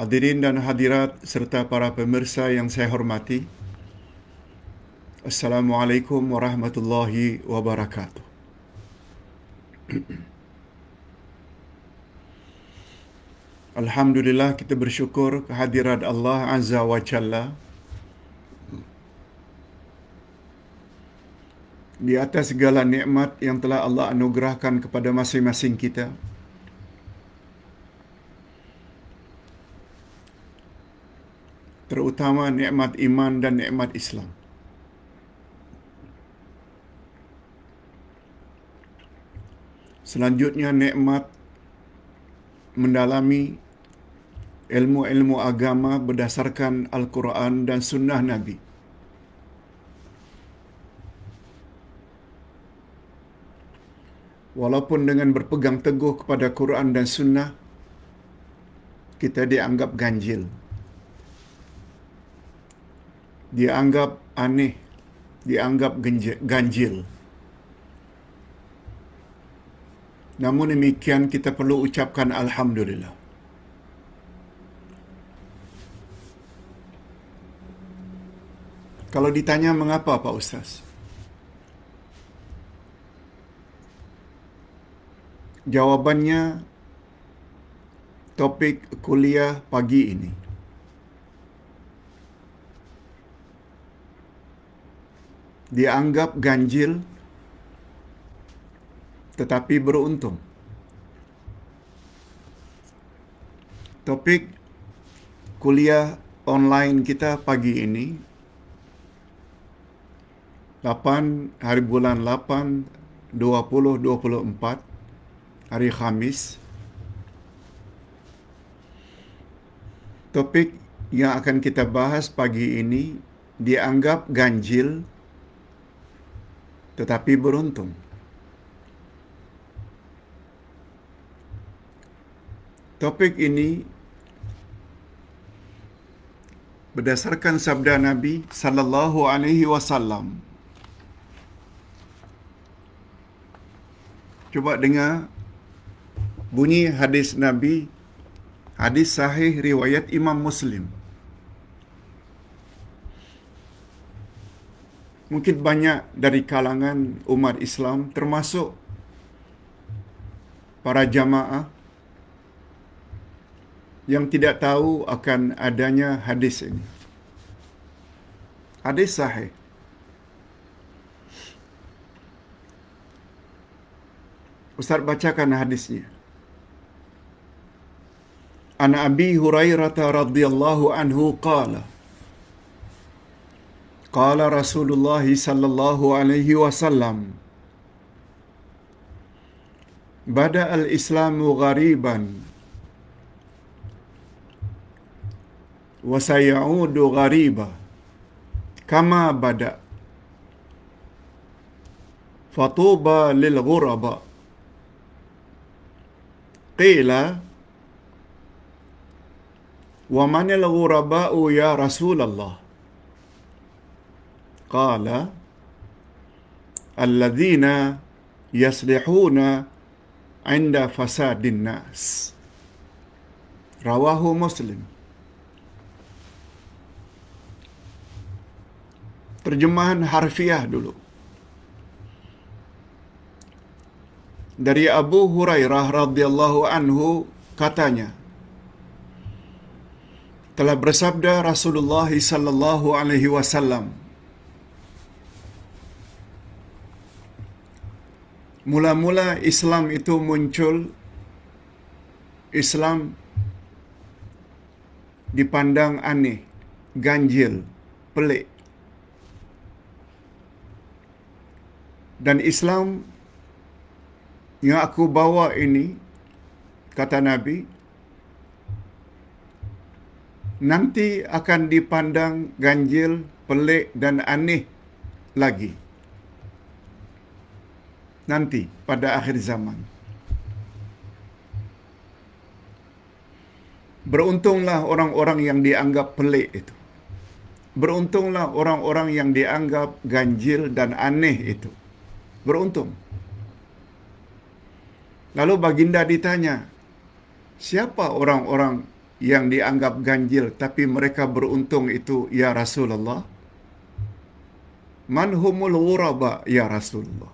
Hadirin dan hadirat serta para pemirsa yang saya hormati. Assalamualaikum warahmatullahi wabarakatuh. Alhamdulillah kita bersyukur kehadirat Allah Azza wa Jalla di atas segala nikmat yang telah Allah anugerahkan kepada masing-masing kita. Kita terutama nikmat iman dan nikmat Islam. Selanjutnya nikmat mendalami ilmu-ilmu agama berdasarkan Al-Quran dan Sunnah Nabi. Walaupun dengan berpegang teguh kepada Quran dan Sunnah, kita dianggap ganjil dianggap aneh, dianggap ganjil. Namun demikian kita perlu ucapkan alhamdulillah. Kalau ditanya mengapa Pak Ustaz? Jawabannya topik kuliah pagi ini. dianggap ganjil tetapi beruntung. Topik kuliah online kita pagi ini 8 hari bulan 8 2024 hari Kamis Topik yang akan kita bahas pagi ini dianggap ganjil tetapi beruntung. Topik ini berdasarkan sabda Nabi sallallahu alaihi wasallam. Cuba dengar bunyi hadis Nabi hadis sahih riwayat Imam Muslim. mungkin banyak dari kalangan umat Islam termasuk para jamaah yang tidak tahu akan adanya hadis ini. Hadis sahih. Ustaz bacakan hadisnya. An Abi Hurairah radhiyallahu anhu qala قال رسول الله صلى الله عليه وسلم بدا الاسلام غريبا وسيعود غريبا كما بدا فطوبى للغرباء قيل ومن الغرباء يا رسول الله قال الذين يصلحون عند فساد الناس رواه مسلم terjemahan harfiah dulu dari Abu Hurairah radhiyallahu anhu katanya telah bersabda Rasulullah sallallahu alaihi wasallam mula-mula Islam itu muncul Islam dipandang aneh, ganjil, pelik. Dan Islam yang aku bawa ini kata Nabi nanti akan dipandang ganjil, pelik dan aneh lagi nanti pada akhir zaman. Beruntunglah orang-orang yang dianggap pelik itu. Beruntunglah orang-orang yang dianggap ganjil dan aneh itu. Beruntung. Lalu baginda ditanya, siapa orang-orang yang dianggap ganjil tapi mereka beruntung itu ya Rasulullah? Man humul wuraba ya Rasulullah?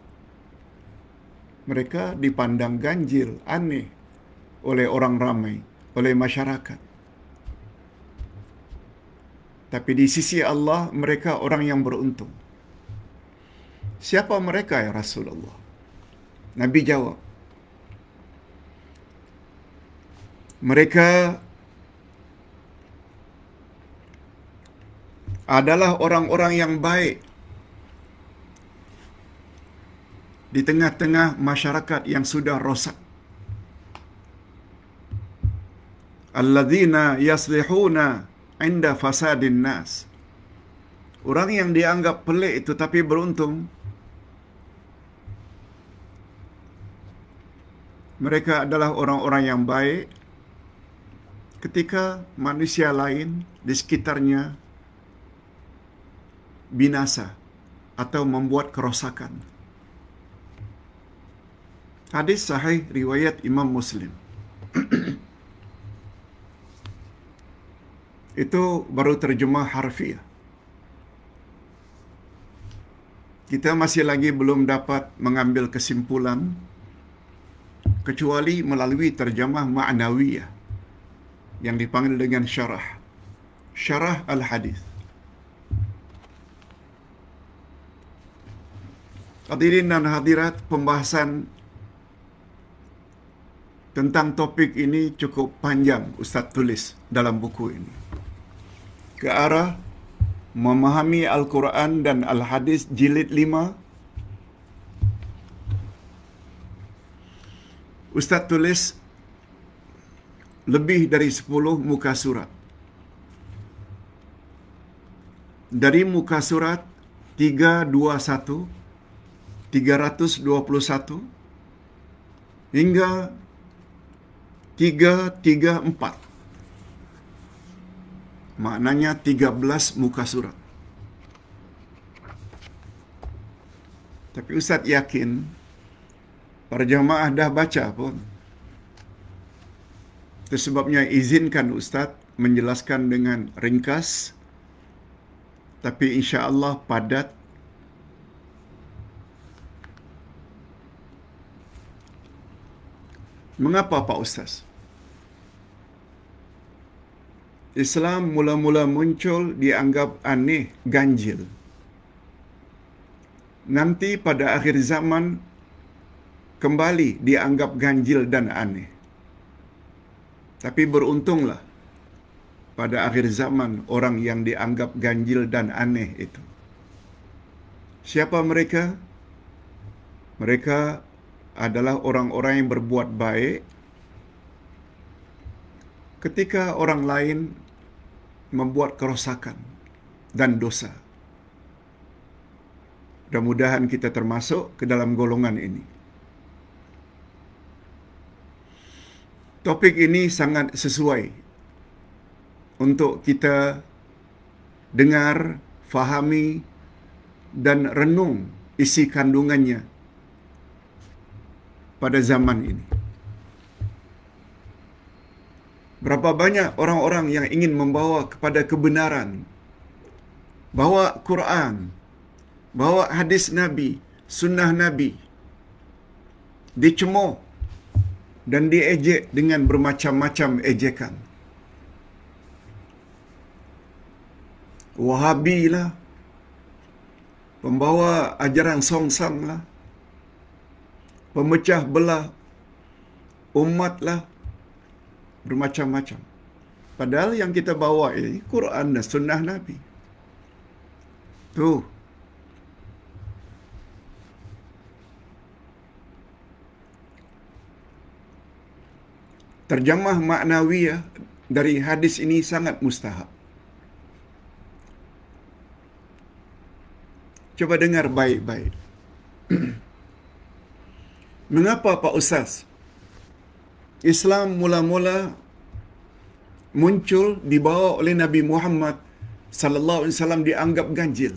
mereka dipandang ganjil, aneh oleh orang ramai, oleh masyarakat. Tapi di sisi Allah, mereka orang yang beruntung. Siapa mereka ya Rasulullah? Nabi jawab. Mereka adalah orang-orang yang baik di tengah-tengah masyarakat yang sudah rosak. Alladzina yaslihuna inda fasadin nas. Orang yang dianggap pelik itu tapi beruntung. Mereka adalah orang-orang yang baik ketika manusia lain di sekitarnya binasa atau membuat kerosakan. Hadis sahih riwayat Imam Muslim. Itu baru terjemah harfiah. Kita masih lagi belum dapat mengambil kesimpulan kecuali melalui terjemah ma'nawiyah yang dipanggil dengan syarah. Syarah al-hadis. Hadirin dan hadirat, pembahasan tentang topik ini cukup panjang Ustaz tulis dalam buku ini. Ke arah memahami Al-Quran dan Al-Hadis jilid lima Ustaz tulis lebih dari sepuluh muka surat. Dari muka surat 321, 321, 321 hingga 334 Maknanya 13 muka surat Tapi Ustaz yakin Para jamaah dah baca pun Tersebabnya izinkan Ustaz Menjelaskan dengan ringkas Tapi insya Allah padat Mengapa Pak Ustaz? Islam mula-mula muncul dianggap aneh, ganjil. Nanti pada akhir zaman kembali dianggap ganjil dan aneh. Tapi beruntunglah pada akhir zaman orang yang dianggap ganjil dan aneh itu. Siapa mereka? Mereka adalah orang-orang yang berbuat baik ketika orang lain membuat kerosakan dan dosa. Mudah-mudahan kita termasuk ke dalam golongan ini. Topik ini sangat sesuai untuk kita dengar, fahami dan renung isi kandungannya pada zaman ini. Berapa banyak orang-orang yang ingin membawa kepada kebenaran. Bawa Quran. Bawa hadis Nabi. Sunnah Nabi. Dicemoh. Dan diejek dengan bermacam-macam ejekan. Wahabi lah. Pembawa ajaran songsang lah. Pemecah belah. Umat lah bermacam-macam. Padahal yang kita bawa ini Quran dan sunnah Nabi. Tu, Terjemah maknawiyah dari hadis ini sangat mustahab. Coba dengar baik-baik. Mengapa Pak Ustaz? Islam mula-mula muncul dibawa oleh Nabi Muhammad sallallahu alaihi wasallam dianggap ganjil.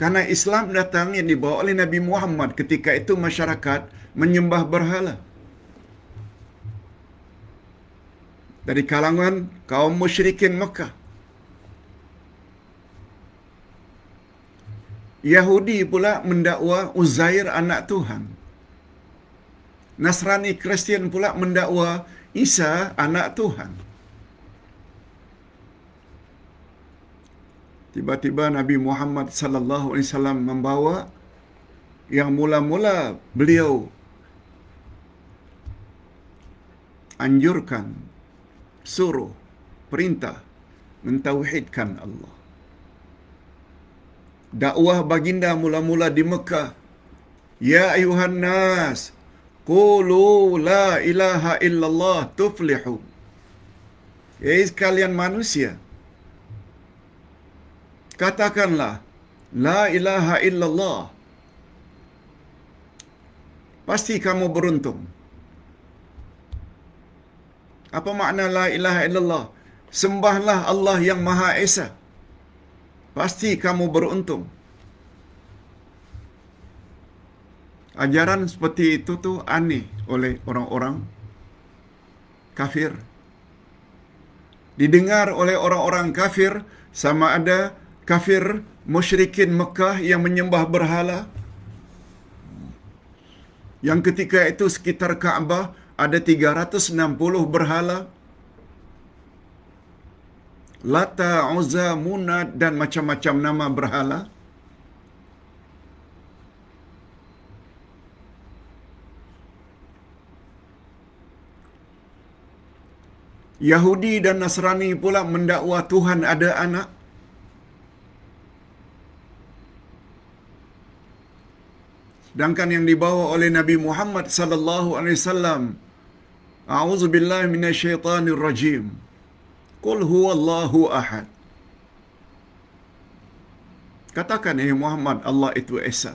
Karena Islam datang yang dibawa oleh Nabi Muhammad ketika itu masyarakat menyembah berhala. Dari kalangan kaum musyrikin Mekah. Yahudi pula mendakwa Uzair anak Tuhan. Nasrani Kristian pula mendakwa Isa anak Tuhan. Tiba-tiba Nabi Muhammad sallallahu alaihi wasallam membawa yang mula-mula beliau anjurkan suruh perintah mentauhidkan Allah. Dakwah baginda mula-mula di Mekah. Ya ayuhan nas, Qulu la ilaha illallah tuflihu. Hei sekalian manusia. Katakanlah la ilaha illallah. Pasti kamu beruntung. Apa makna la ilaha illallah? Sembahlah Allah yang Maha Esa. Pasti kamu beruntung. Ajaran seperti itu tuh aneh oleh orang-orang kafir. Didengar oleh orang-orang kafir sama ada kafir musyrikin Mekah yang menyembah berhala. Yang ketika itu sekitar Kaabah ada 360 berhala. Lata, Uzza, Munad dan macam-macam nama berhala. Berhala. Yahudi dan Nasrani pula mendakwa Tuhan ada anak. Sedangkan yang dibawa oleh Nabi Muhammad sallallahu alaihi wasallam A'udzu billahi minasyaitonir rajim. Qul huwallahu ahad. Katakan eh Muhammad Allah itu Esa.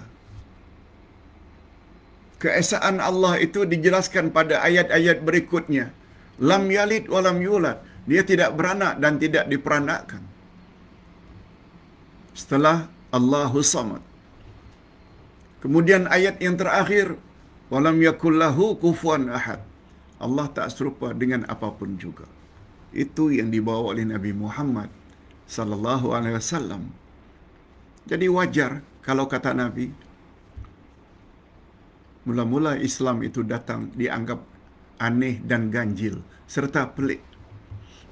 Keesaan Allah itu dijelaskan pada ayat-ayat berikutnya. Lam yalid walam yulad. Dia tidak beranak dan tidak diperanakkan. Setelah Allahus Samad. Kemudian ayat yang terakhir, walam yakullahu kufuan ahad. Allah tak serupa dengan apapun juga. Itu yang dibawa oleh Nabi Muhammad sallallahu alaihi wasallam. Jadi wajar kalau kata Nabi Mula-mula Islam itu datang dianggap aneh dan ganjil serta pelik.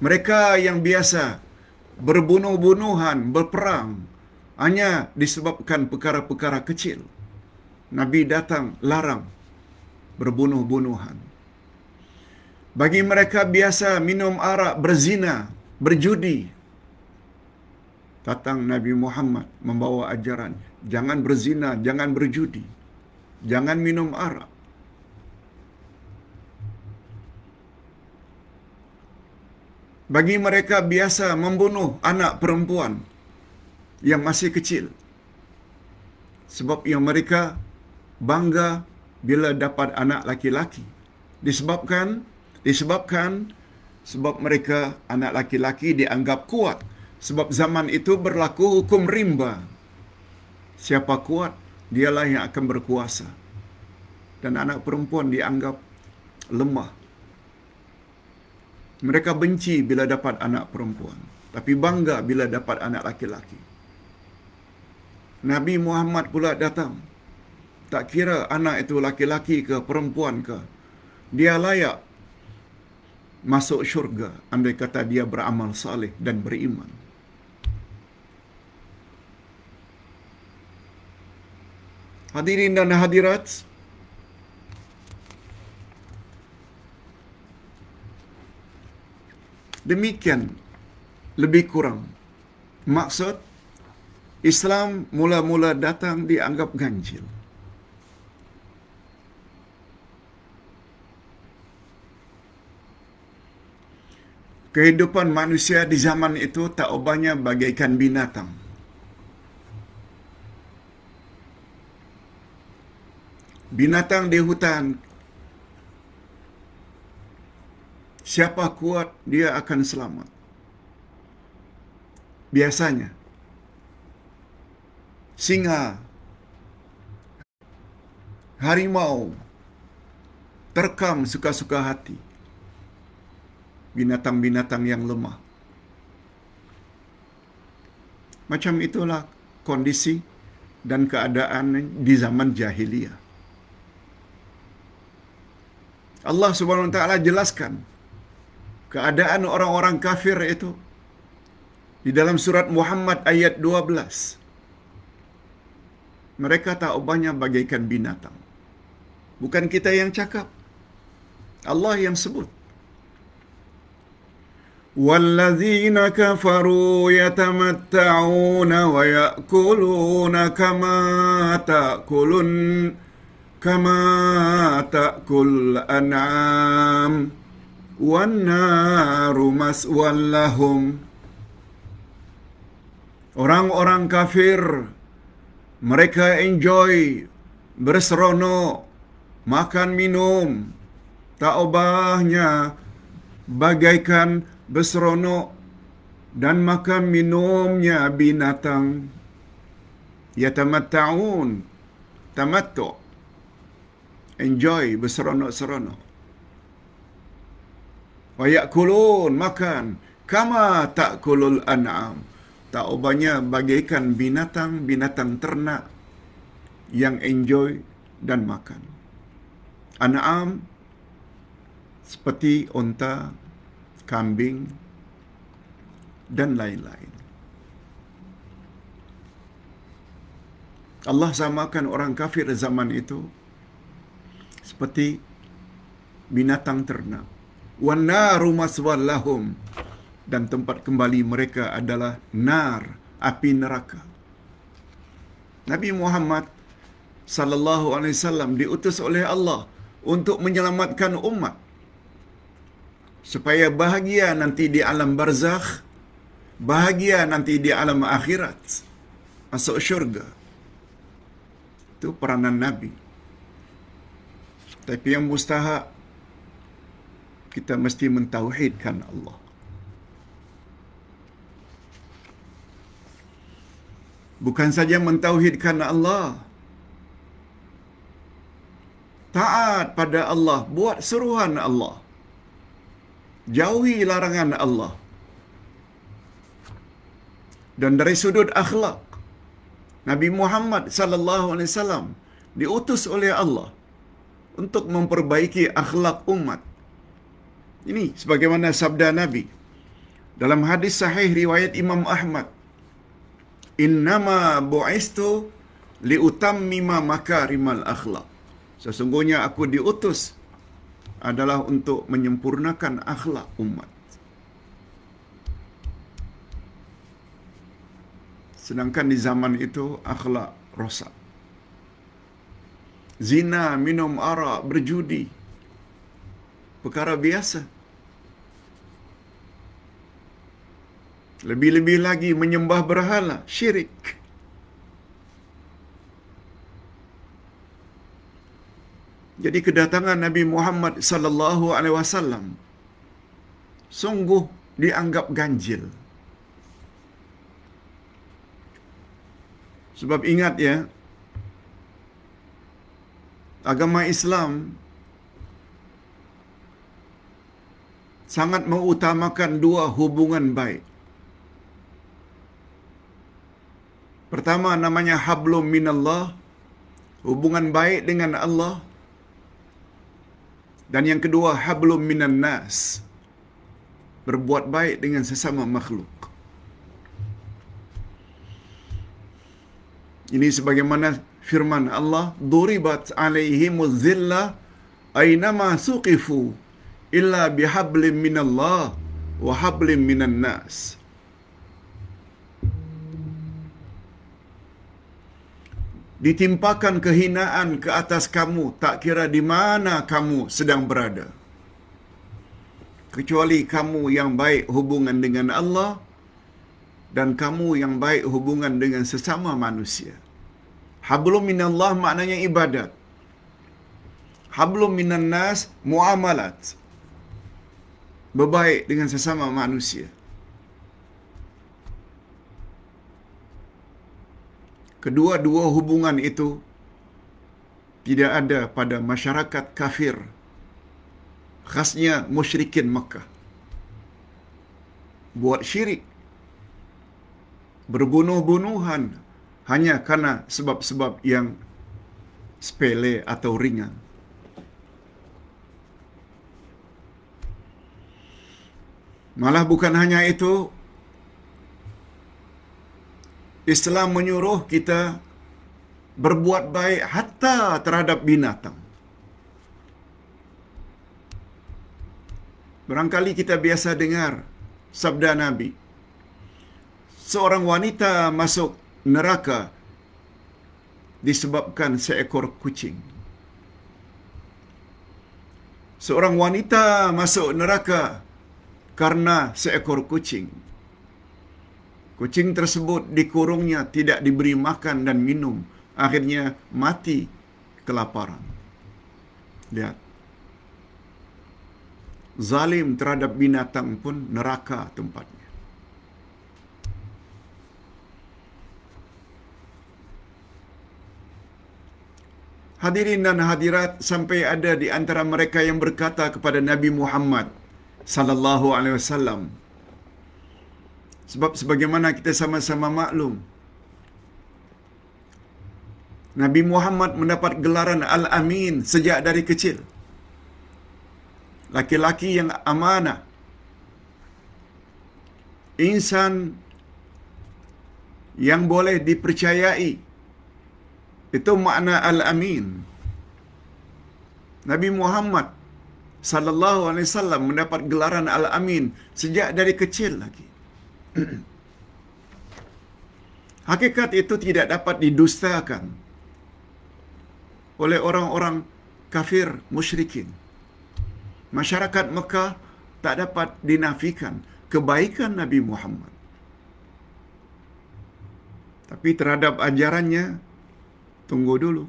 Mereka yang biasa berbunuh-bunuhan, berperang hanya disebabkan perkara-perkara kecil. Nabi datang larang berbunuh-bunuhan. Bagi mereka biasa minum arak, berzina, berjudi. Datang Nabi Muhammad membawa ajaran, jangan berzina, jangan berjudi, jangan minum arak. bagi mereka biasa membunuh anak perempuan yang masih kecil sebab yang mereka bangga bila dapat anak laki-laki disebabkan disebabkan sebab mereka anak laki-laki dianggap kuat sebab zaman itu berlaku hukum rimba siapa kuat dialah yang akan berkuasa dan anak perempuan dianggap lemah mereka benci bila dapat anak perempuan Tapi bangga bila dapat anak laki-laki Nabi Muhammad pula datang Tak kira anak itu laki-laki ke perempuan ke Dia layak masuk syurga Andai kata dia beramal saleh dan beriman Hadirin dan hadirat, Demikian lebih kurang maksud Islam mula-mula datang dianggap ganjil. Kehidupan manusia di zaman itu tak obanya bagaikan binatang. Binatang di hutan siapa kuat dia akan selamat. Biasanya singa harimau terkam suka-suka hati binatang-binatang yang lemah. Macam itulah kondisi dan keadaan di zaman jahiliyah. Allah Subhanahu wa taala jelaskan keadaan orang-orang kafir itu di dalam surat Muhammad ayat 12 mereka taubatnya bagaikan binatang bukan kita yang cakap Allah yang sebut والذين كفروا wa ويأكلون kama تأكلن kama takul anam. وَالنَّارُ مَسْوًا Orang-orang kafir, mereka enjoy, berseronok, makan minum. taubahnya bagaikan berseronok dan makan minumnya binatang. Ya tamat ta'un, tamat tu. Enjoy, berseronok-seronok wa yakulun makan kama tak ta'kulul an'am tak obanya bagaikan binatang-binatang ternak yang enjoy dan makan an'am seperti onta, kambing dan lain-lain Allah samakan orang kafir zaman itu seperti binatang ternak wanaru maswallahum dan tempat kembali mereka adalah nar api neraka Nabi Muhammad sallallahu alaihi wasallam diutus oleh Allah untuk menyelamatkan umat supaya bahagia nanti di alam barzakh bahagia nanti di alam akhirat masuk syurga itu peranan nabi tapi yang mustahak kita mesti mentauhidkan Allah. Bukan saja mentauhidkan Allah. Taat pada Allah, buat seruhan Allah. Jauhi larangan Allah. Dan dari sudut akhlak, Nabi Muhammad sallallahu alaihi wasallam diutus oleh Allah untuk memperbaiki akhlak umat ini sebagaimana sabda Nabi. Dalam hadis sahih riwayat Imam Ahmad. Innama bu'istu liutammima makarimal akhlak. Sesungguhnya aku diutus adalah untuk menyempurnakan akhlak umat. Sedangkan di zaman itu akhlak rosak. Zina, minum arak, berjudi. Perkara biasa. Perkara biasa. Lebih-lebih lagi menyembah berhala, syirik. Jadi kedatangan Nabi Muhammad sallallahu alaihi wasallam sungguh dianggap ganjil. Sebab ingat ya, agama Islam sangat mengutamakan dua hubungan baik. Pertama namanya hablum minallah hubungan baik dengan Allah. Dan yang kedua hablum minan nas berbuat baik dengan sesama makhluk. Ini sebagaimana firman Allah duribat alaihim zilla aynama suqifu illa bihablim minallah wa hablim minan nas. ditimpakan kehinaan ke atas kamu tak kira di mana kamu sedang berada kecuali kamu yang baik hubungan dengan Allah dan kamu yang baik hubungan dengan sesama manusia hablum minallah maknanya ibadat hablum minannas muamalat berbaik dengan sesama manusia kedua-dua hubungan itu tidak ada pada masyarakat kafir khasnya musyrikin Mekah buat syirik berbunuh-bunuhan hanya karena sebab-sebab yang sepele atau ringan malah bukan hanya itu Islam menyuruh kita berbuat baik hatta terhadap binatang. Barangkali kita biasa dengar sabda Nabi. Seorang wanita masuk neraka disebabkan seekor kucing. Seorang wanita masuk neraka karena seekor kucing. Kucing tersebut dikurungnya tidak diberi makan dan minum. Akhirnya mati kelaparan. Lihat. Zalim terhadap binatang pun neraka tempatnya. Hadirin dan hadirat sampai ada di antara mereka yang berkata kepada Nabi Muhammad sallallahu alaihi wasallam sebab sebagaimana kita sama-sama maklum Nabi Muhammad mendapat gelaran Al-Amin sejak dari kecil. Laki-laki yang amanah. Insan yang boleh dipercayai. Itu makna Al-Amin. Nabi Muhammad sallallahu alaihi wasallam mendapat gelaran Al-Amin sejak dari kecil lagi. Hakikat itu tidak dapat didustakan oleh orang-orang kafir musyrikin. Masyarakat Mekah tak dapat dinafikan kebaikan Nabi Muhammad. Tapi terhadap ajarannya, tunggu dulu.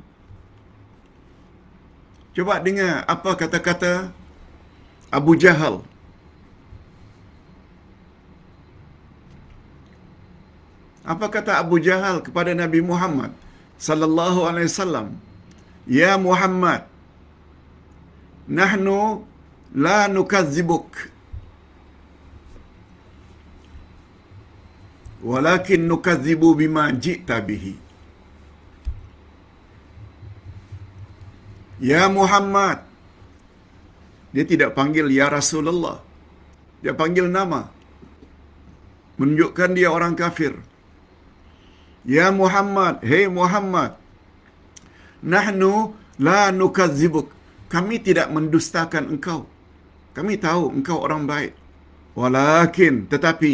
Coba dengar apa kata-kata Abu Jahal Apa kata Abu Jahal kepada Nabi Muhammad sallallahu alaihi wasallam? Ya Muhammad, nahnu la nukazibuk walakin nukazibu bima ji'ta bihi. Ya Muhammad, dia tidak panggil Ya Rasulullah. Dia panggil nama. Menunjukkan dia orang kafir. Ya Muhammad, هي Muhammad, nahnu لا nukazibuk. kami tidak mendustakan engkau kami tahu engkau orang baik walakin tetapi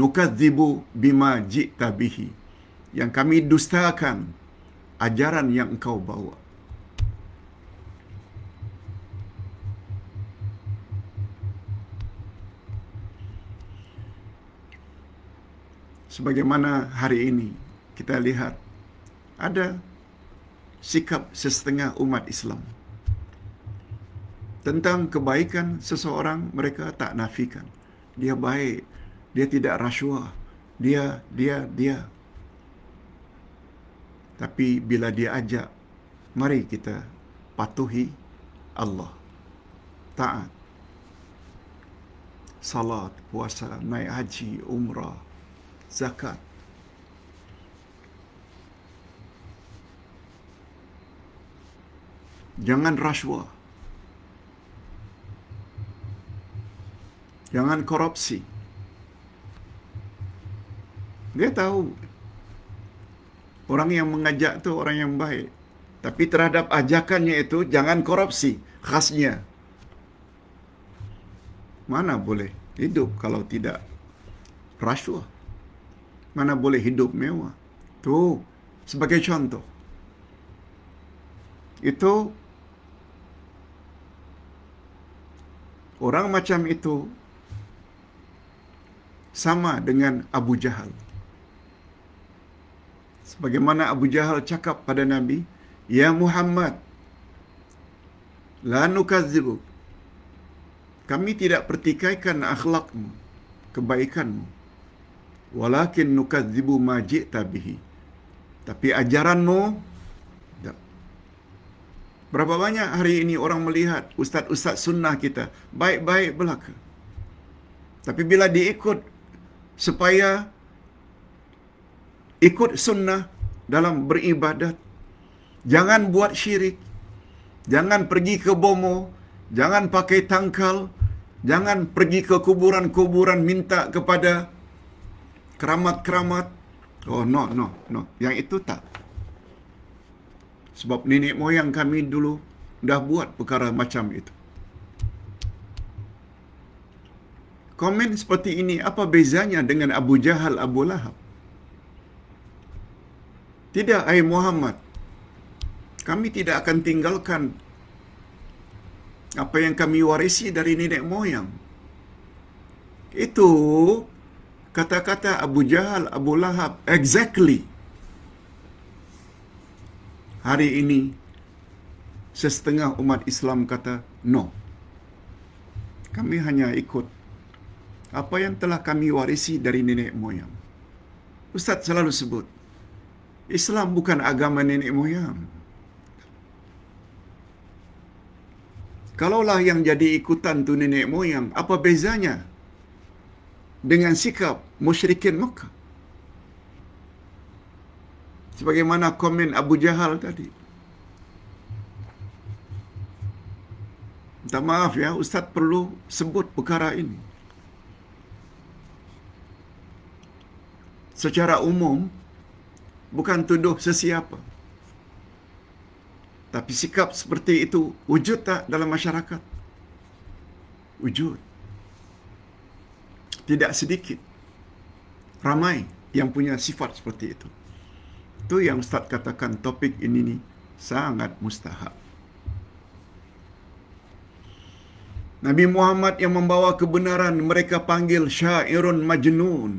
nukadzibu bima jiktabihi yang kami dustakan ajaran yang engkau bawa sebagaimana hari ini kita lihat ada sikap setengah umat Islam tentang kebaikan seseorang mereka tak nafikan dia baik dia tidak rasuah dia dia dia tapi bila dia ajak mari kita patuhi Allah taat salat puasa naik haji umrah zakat. Jangan rasuah. Jangan korupsi. Dia tahu orang yang mengajak tu orang yang baik. Tapi terhadap ajakannya itu jangan korupsi khasnya. Mana boleh hidup kalau tidak rasuah? mana boleh hidup mewah. Tu sebagai contoh. Itu orang macam itu sama dengan Abu Jahal. Sebagaimana Abu Jahal cakap pada Nabi, "Ya Muhammad, la nukazzibuk. Kami tidak pertikaikan akhlakmu, kebaikanmu." walakin nukadzibu ma ji'ta bihi. Tapi ajaranmu Berapa banyak hari ini orang melihat ustaz-ustaz sunnah kita baik-baik belaka. Tapi bila diikut supaya ikut sunnah dalam beribadat, jangan buat syirik, jangan pergi ke bomo, jangan pakai tangkal, jangan pergi ke kuburan-kuburan minta kepada keramat-keramat. Oh, no, no, no. Yang itu tak. Sebab nenek moyang kami dulu dah buat perkara macam itu. Komen seperti ini, apa bezanya dengan Abu Jahal, Abu Lahab? Tidak, Ayah Muhammad. Kami tidak akan tinggalkan apa yang kami warisi dari nenek moyang. Itu kata-kata Abu Jahal, Abu Lahab, exactly. Hari ini, sesetengah umat Islam kata, no. Kami hanya ikut apa yang telah kami warisi dari nenek moyang. Ustaz selalu sebut, Islam bukan agama nenek moyang. Kalaulah yang jadi ikutan tu nenek moyang, apa bezanya dengan sikap musyrikin Mekah. Sebagaimana komen Abu Jahal tadi. Minta maaf ya, Ustaz perlu sebut perkara ini. Secara umum, bukan tuduh sesiapa. Tapi sikap seperti itu wujud tak dalam masyarakat? Wujud tidak sedikit ramai yang punya sifat seperti itu. Itu yang Ustaz katakan topik ini ni sangat mustahab. Nabi Muhammad yang membawa kebenaran mereka panggil syairun majnun.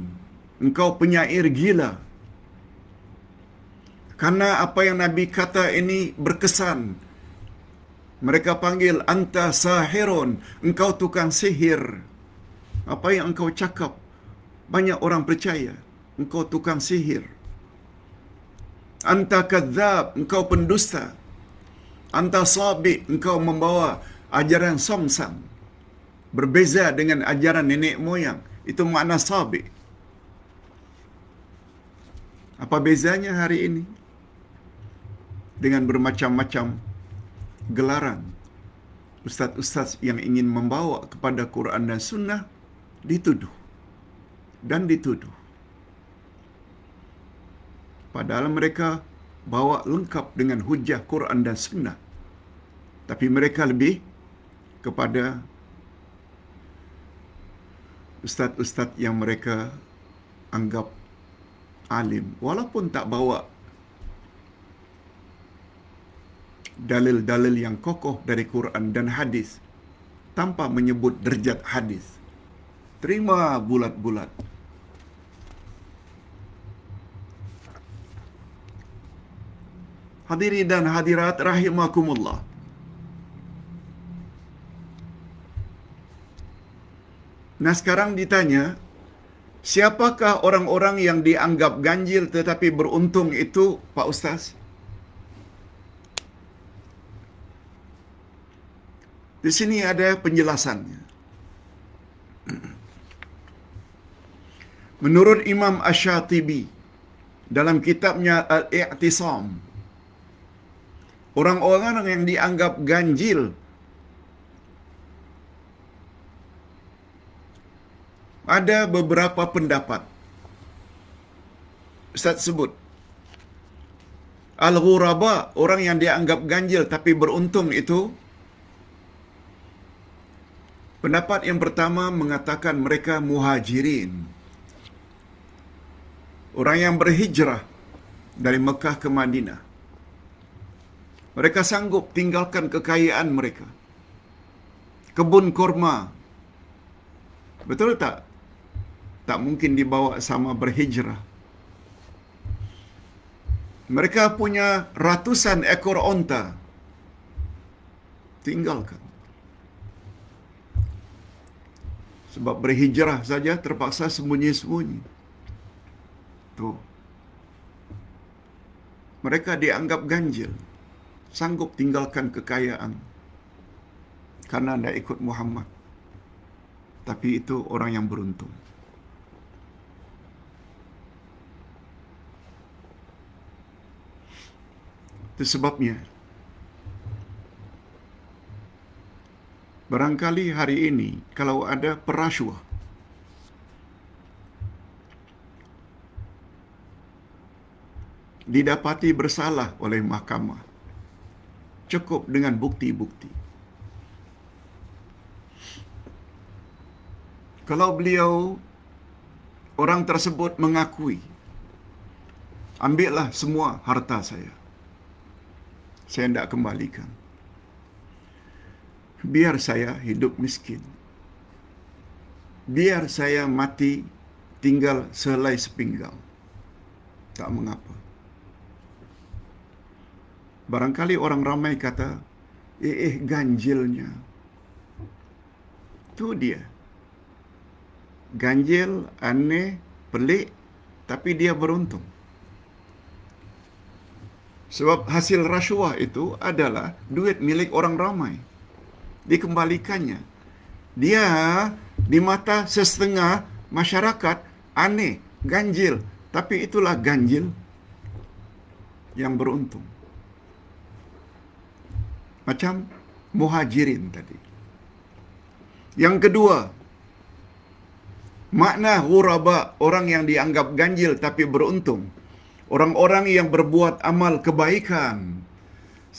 Engkau penyair gila. Karena apa yang Nabi kata ini berkesan. Mereka panggil anta sahirun. Engkau tukang sihir. Sihir apa yang engkau cakap banyak orang percaya engkau tukang sihir anta kadzab engkau pendusta anta sabi engkau membawa ajaran somsam berbeza dengan ajaran nenek moyang itu makna sabi apa bezanya hari ini dengan bermacam-macam gelaran ustaz-ustaz yang ingin membawa kepada Quran dan sunnah dituduh dan dituduh. Padahal mereka bawa lengkap dengan hujah Quran dan Sunnah. Tapi mereka lebih kepada ustaz-ustaz yang mereka anggap alim. Walaupun tak bawa dalil-dalil yang kokoh dari Quran dan hadis tanpa menyebut derajat hadis. Terima bulat-bulat. Hadiri dan hadirat rahimakumullah. Nah sekarang ditanya, siapakah orang-orang yang dianggap ganjil tetapi beruntung itu Pak Ustaz? Di sini ada penjelasannya. Menurut Imam Ash-Shatibi dalam kitabnya Al-I'tisam orang-orang yang dianggap ganjil ada beberapa pendapat Ustaz sebut Al-Ghuraba orang yang dianggap ganjil tapi beruntung itu Pendapat yang pertama mengatakan mereka muhajirin orang yang berhijrah dari Mekah ke Madinah. Mereka sanggup tinggalkan kekayaan mereka. Kebun korma. Betul tak? Tak mungkin dibawa sama berhijrah. Mereka punya ratusan ekor onta. Tinggalkan. Sebab berhijrah saja terpaksa sembunyi-sembunyi itu mereka dianggap ganjil sanggup tinggalkan kekayaan karena tidak ikut Muhammad tapi itu orang yang beruntung itu sebabnya barangkali hari ini kalau ada perasuah didapati bersalah oleh mahkamah. Cukup dengan bukti-bukti. Kalau beliau orang tersebut mengakui ambillah semua harta saya. Saya tidak kembalikan. Biar saya hidup miskin. Biar saya mati tinggal selai sepinggal. Tak mengapa. Barangkali orang ramai kata, eh, eh ganjilnya. Itu dia. Ganjil, aneh, pelik, tapi dia beruntung. Sebab hasil rasuah itu adalah duit milik orang ramai. Dikembalikannya. Dia di mata setengah masyarakat aneh, ganjil. Tapi itulah ganjil yang beruntung. Macam muhajirin tadi. Yang kedua, makna huraba orang yang dianggap ganjil tapi beruntung. Orang-orang yang berbuat amal kebaikan.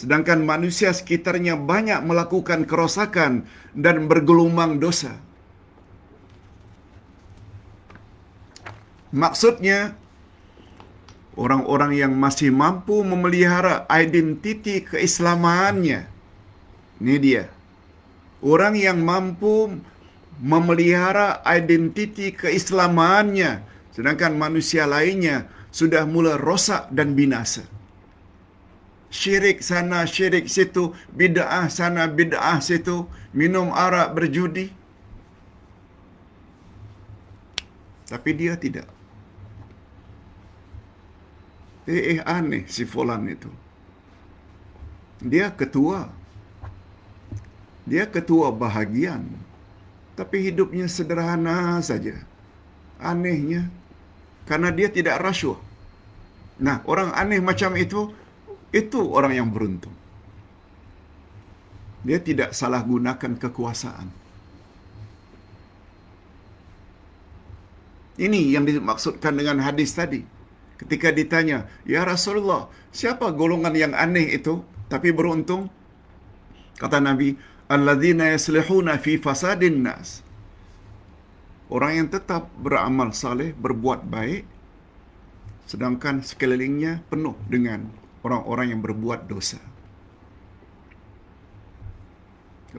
Sedangkan manusia sekitarnya banyak melakukan kerosakan dan bergelumang dosa. Maksudnya, orang-orang yang masih mampu memelihara identiti keislamannya. Ini dia. Orang yang mampu memelihara identiti keislamannya. Sedangkan manusia lainnya sudah mula rosak dan binasa. Syirik sana, syirik situ. Bida'ah sana, bida'ah situ. Minum arak berjudi. Tapi dia tidak. Eh, eh aneh si Fulan itu. Dia ketua. Ketua. Dia ketua bahagian. Tapi hidupnya sederhana saja. Anehnya. Karena dia tidak rasuah. Nah, orang aneh macam itu, itu orang yang beruntung. Dia tidak salah gunakan kekuasaan. Ini yang dimaksudkan dengan hadis tadi. Ketika ditanya, Ya Rasulullah, siapa golongan yang aneh itu tapi beruntung? Kata Nabi, alladhina yaslihuna fi fasadin nas orang yang tetap beramal saleh berbuat baik sedangkan sekelilingnya penuh dengan orang-orang yang berbuat dosa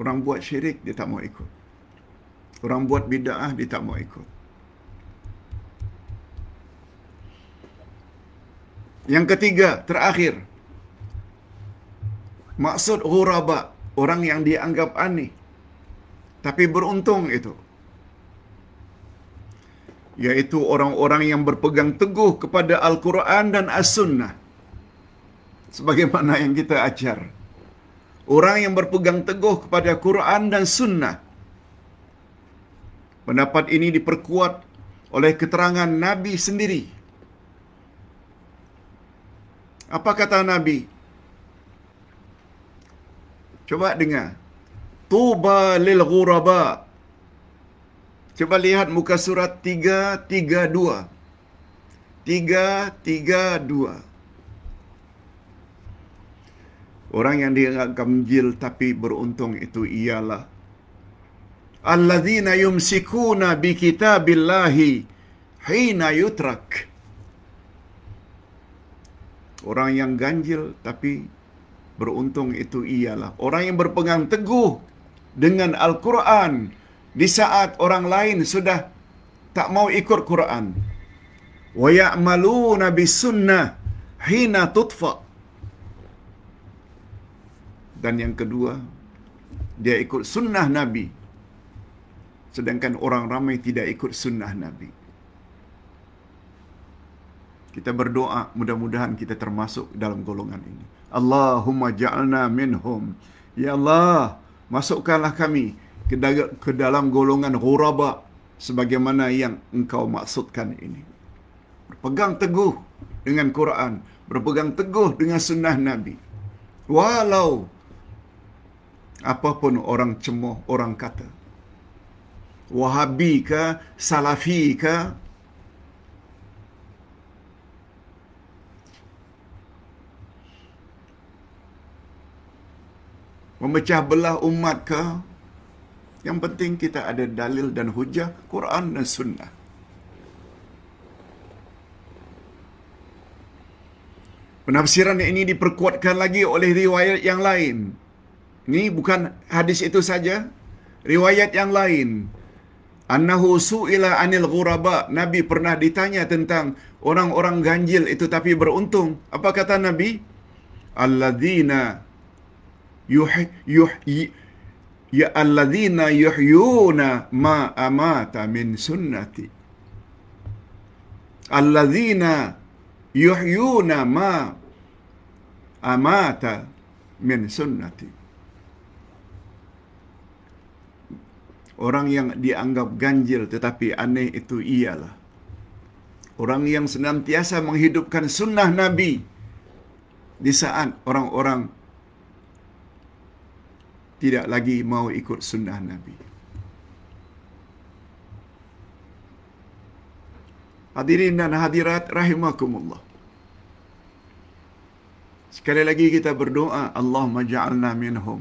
orang buat syirik dia tak mau ikut orang buat bidah dia tak mau ikut yang ketiga terakhir maksud ghuraba orang yang dianggap aneh. Tapi beruntung itu. Yaitu orang-orang yang berpegang teguh kepada Al-Quran dan As-Sunnah. Sebagaimana yang kita ajar. Orang yang berpegang teguh kepada al Quran dan Sunnah. Pendapat ini diperkuat oleh keterangan Nabi sendiri. Apa kata Nabi? Cuba dengar. Tuba lil ghuraba. Cuba lihat muka surat 332. 332. Orang yang dianggap gamjil tapi beruntung itu ialah Alladzina yumsikuna bi kitabillahi hina yutrak. Orang yang ganjil tapi Beruntung itu ialah orang yang berpegang teguh dengan Al-Quran di saat orang lain sudah tak mau ikut Quran. Wa ya'maluna bi sunnah hina tutfa. Dan yang kedua, dia ikut sunnah Nabi. Sedangkan orang ramai tidak ikut sunnah Nabi. Kita berdoa mudah-mudahan kita termasuk dalam golongan ini. Allahumma ja'alna minhum. Ya Allah, masukkanlah kami ke, dalam golongan ghuraba sebagaimana yang engkau maksudkan ini. Berpegang teguh dengan Quran, berpegang teguh dengan sunnah Nabi. Walau apapun orang cemoh, orang kata. Wahabi ke, Salafi ke, memecah belah umat ke yang penting kita ada dalil dan hujah Quran dan sunnah penafsiran ini diperkuatkan lagi oleh riwayat yang lain ini bukan hadis itu saja riwayat yang lain annahu suila anil ghuraba nabi pernah ditanya tentang orang-orang ganjil itu tapi beruntung apa kata nabi alladzina yuhyi yuhyi ya alladzina yuhyuna ma amata min sunnati alladzina yuhyuna ma amata min sunnati orang yang dianggap ganjil tetapi aneh itu ialah orang yang senantiasa menghidupkan sunnah nabi di saat orang-orang tidak lagi mau ikut sunnah Nabi. Hadirin dan hadirat rahimakumullah. Sekali lagi kita berdoa, Allah ja'alna minhum.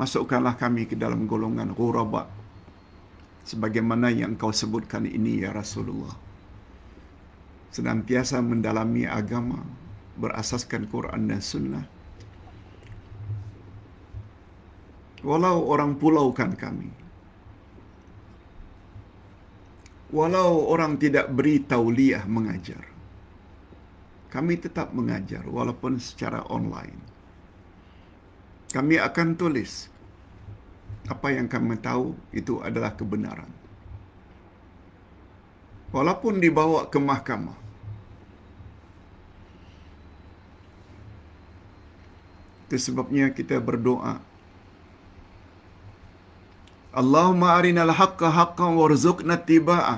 Masukkanlah kami ke dalam golongan ghuraba. Sebagaimana yang kau sebutkan ini ya Rasulullah. Senantiasa mendalami agama berasaskan Quran dan Sunnah Walau orang pulaukan kami. Walau orang tidak beri tauliah mengajar. Kami tetap mengajar walaupun secara online. Kami akan tulis apa yang kami tahu itu adalah kebenaran. Walaupun dibawa ke mahkamah. Itu sebabnya kita berdoa Allahumma arinal haqqa haqqan warzuqna tiba'a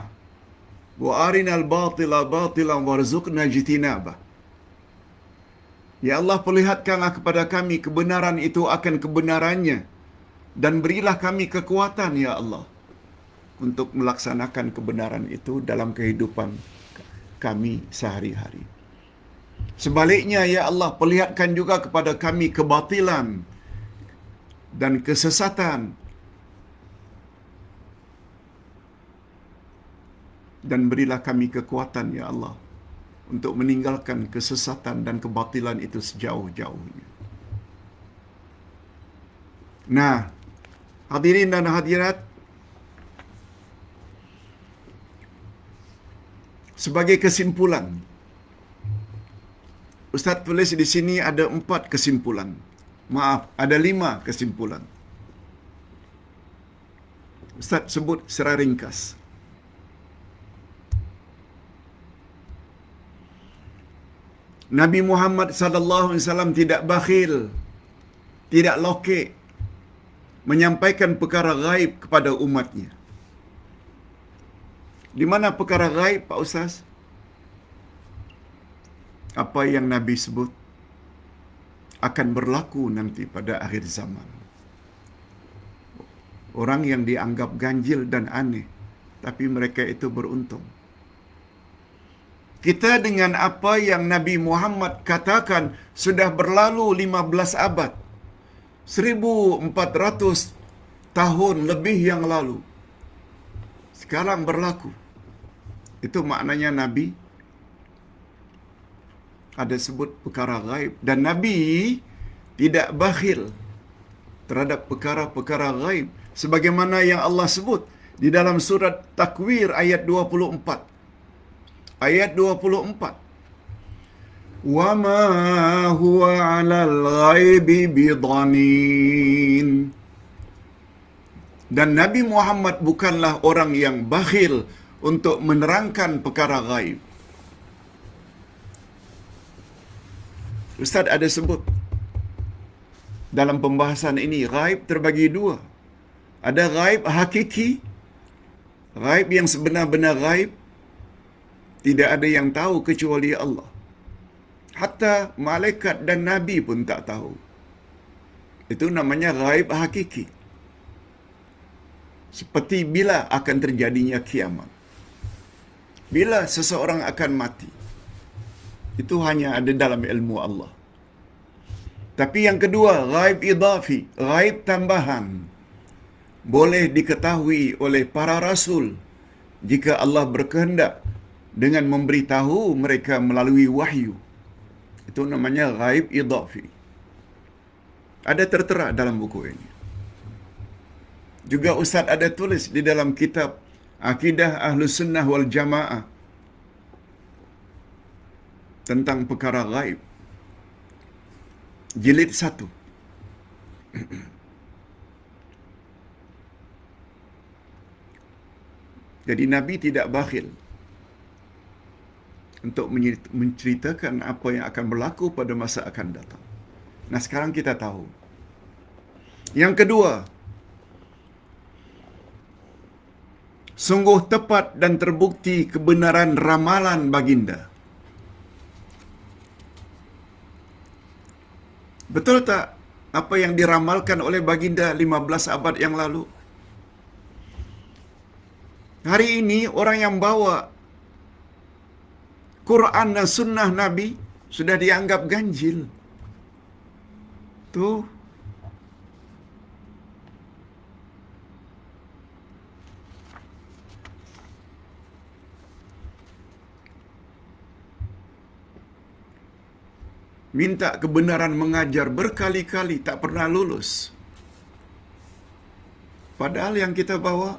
wa arinal batila batilan warzuqna jitinaba. Ya Allah, perlihatkanlah kepada kami kebenaran itu akan kebenarannya dan berilah kami kekuatan, Ya Allah, untuk melaksanakan kebenaran itu dalam kehidupan kami sehari-hari. Sebaliknya, Ya Allah, perlihatkan juga kepada kami kebatilan dan kesesatan dan berilah kami kekuatan ya Allah untuk meninggalkan kesesatan dan kebatilan itu sejauh-jauhnya. Nah, hadirin dan hadirat sebagai kesimpulan Ustaz tulis di sini ada empat kesimpulan. Maaf, ada lima kesimpulan. Ustaz sebut secara ringkas. Nabi Muhammad sallallahu alaihi wasallam tidak bakhil. Tidak loke, menyampaikan perkara gaib kepada umatnya. Di mana perkara gaib Pak Ustaz? Apa yang Nabi sebut akan berlaku nanti pada akhir zaman. Orang yang dianggap ganjil dan aneh tapi mereka itu beruntung. Kita dengan apa yang Nabi Muhammad katakan sudah berlalu 15 abad. 1400 tahun lebih yang lalu. Sekarang berlaku. Itu maknanya Nabi ada sebut perkara gaib dan Nabi tidak bakhil terhadap perkara-perkara gaib sebagaimana yang Allah sebut di dalam surat Takwir ayat Ayat 24 Wama huwa alal ghaibi bidhanin Dan Nabi Muhammad bukanlah orang yang bakhil untuk menerangkan perkara ghaib Ustaz ada sebut dalam pembahasan ini ghaib terbagi dua. Ada ghaib hakiki, ghaib yang sebenar-benar ghaib tidak ada yang tahu kecuali Allah. Hatta malaikat dan nabi pun tak tahu. Itu namanya ghaib hakiki. Seperti bila akan terjadinya kiamat. Bila seseorang akan mati. Itu hanya ada dalam ilmu Allah. Tapi yang kedua, ghaib idafi, ghaib tambahan. Boleh diketahui oleh para rasul jika Allah berkehendak dengan memberitahu mereka melalui wahyu. Itu namanya ghaib idhafi. Ada tertera dalam buku ini. Juga Ustaz ada tulis di dalam kitab Akidah ahlu Sunnah Wal Jamaah tentang perkara ghaib. Jilid satu. Jadi Nabi tidak bakhil untuk menceritakan apa yang akan berlaku pada masa akan datang. Nah, sekarang kita tahu. Yang kedua, sungguh tepat dan terbukti kebenaran ramalan baginda. Betul tak apa yang diramalkan oleh baginda 15 abad yang lalu? Hari ini orang yang bawa Quran dan sunnah Nabi sudah dianggap ganjil. Tu. Minta kebenaran mengajar berkali-kali tak pernah lulus. Padahal yang kita bawa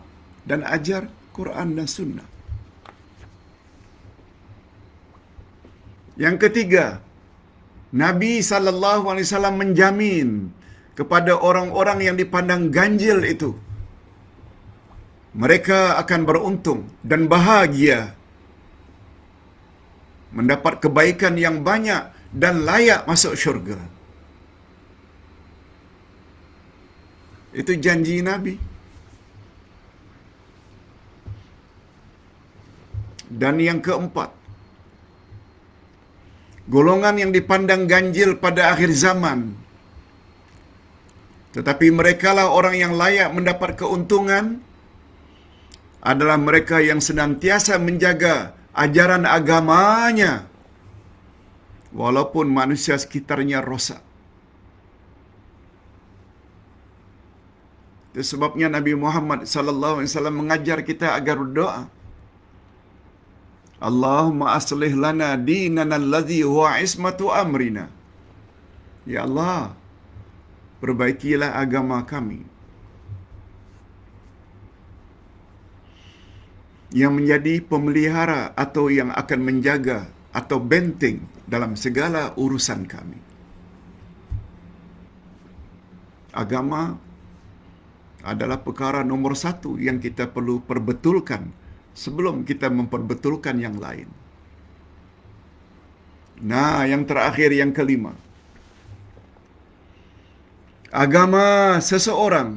dan ajar Quran dan sunnah. Yang ketiga, Nabi sallallahu alaihi wasallam menjamin kepada orang-orang yang dipandang ganjil itu mereka akan beruntung dan bahagia mendapat kebaikan yang banyak dan layak masuk syurga. Itu janji Nabi. Dan yang keempat, golongan yang dipandang ganjil pada akhir zaman. Tetapi merekalah orang yang layak mendapat keuntungan adalah mereka yang senantiasa menjaga ajaran agamanya walaupun manusia sekitarnya rosak. Itu sebabnya Nabi Muhammad sallallahu alaihi wasallam mengajar kita agar berdoa. Allahumma aslih lana dinana alladhi huwa ismatu amrina. Ya Allah, perbaikilah agama kami. Yang menjadi pemelihara atau yang akan menjaga atau benteng dalam segala urusan kami. Agama adalah perkara nomor satu yang kita perlu perbetulkan sebelum kita memperbetulkan yang lain. Nah, yang terakhir, yang kelima. Agama seseorang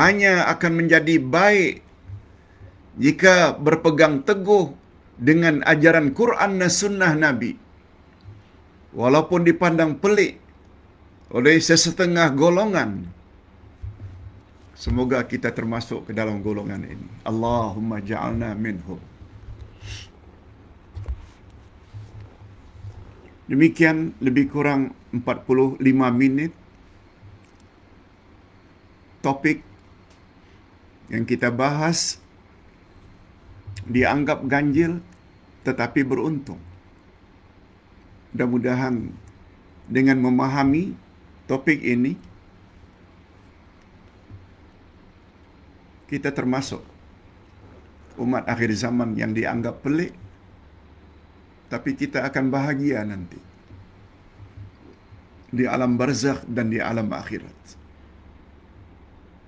hanya akan menjadi baik jika berpegang teguh dengan ajaran Quran dan Sunnah Nabi. Walaupun dipandang pelik oleh sesetengah golongan Semoga kita termasuk ke dalam golongan ini. Allahumma ja'alna minhu. Demikian lebih kurang 45 minit topik yang kita bahas dianggap ganjil tetapi beruntung. Mudah-mudahan dengan memahami topik ini kita termasuk umat akhir zaman yang dianggap pelik tapi kita akan bahagia nanti di alam barzakh dan di alam akhirat.